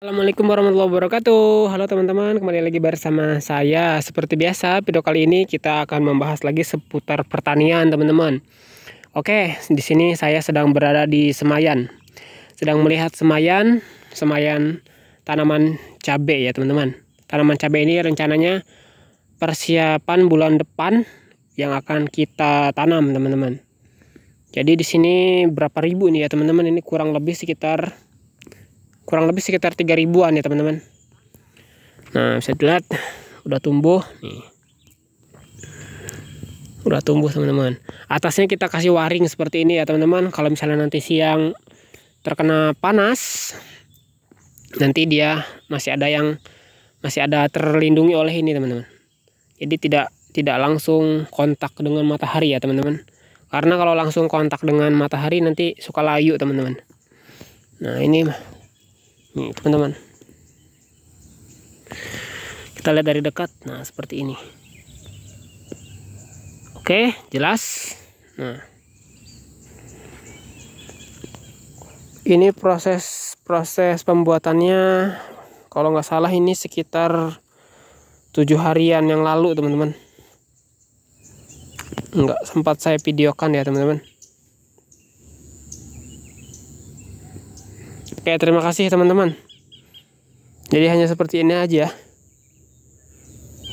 Assalamualaikum warahmatullahi wabarakatuh Halo teman-teman kembali lagi bersama saya Seperti biasa video kali ini kita akan membahas lagi seputar pertanian teman-teman Oke di sini saya sedang berada di Semayan Sedang melihat Semayan Semayan tanaman cabai ya teman-teman Tanaman cabai ini rencananya persiapan bulan depan yang akan kita tanam teman-teman Jadi di sini berapa ribu nih ya teman-teman ini kurang lebih sekitar kurang lebih sekitar 3 ribuan ya teman-teman nah bisa dilihat udah tumbuh nih udah tumbuh teman-teman atasnya kita kasih waring seperti ini ya teman-teman kalau misalnya nanti siang terkena panas nanti dia masih ada yang masih ada terlindungi oleh ini teman-teman jadi tidak tidak langsung kontak dengan matahari ya teman-teman karena kalau langsung kontak dengan matahari nanti suka layu teman-teman nah ini nih hmm, teman-teman kita lihat dari dekat nah seperti ini oke jelas nah ini proses proses pembuatannya kalau nggak salah ini sekitar tujuh harian yang lalu teman-teman nggak sempat saya videokan ya teman-teman Oke, terima kasih teman-teman. Jadi hanya seperti ini aja.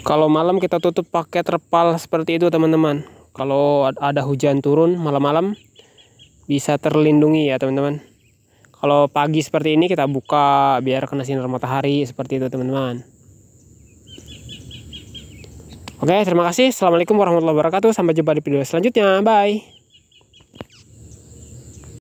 Kalau malam kita tutup pakai terpal seperti itu teman-teman. Kalau ada hujan turun malam-malam bisa terlindungi ya teman-teman. Kalau pagi seperti ini kita buka biar kena sinar matahari seperti itu teman-teman. Oke, terima kasih. Assalamualaikum warahmatullahi wabarakatuh. Sampai jumpa di video selanjutnya. Bye.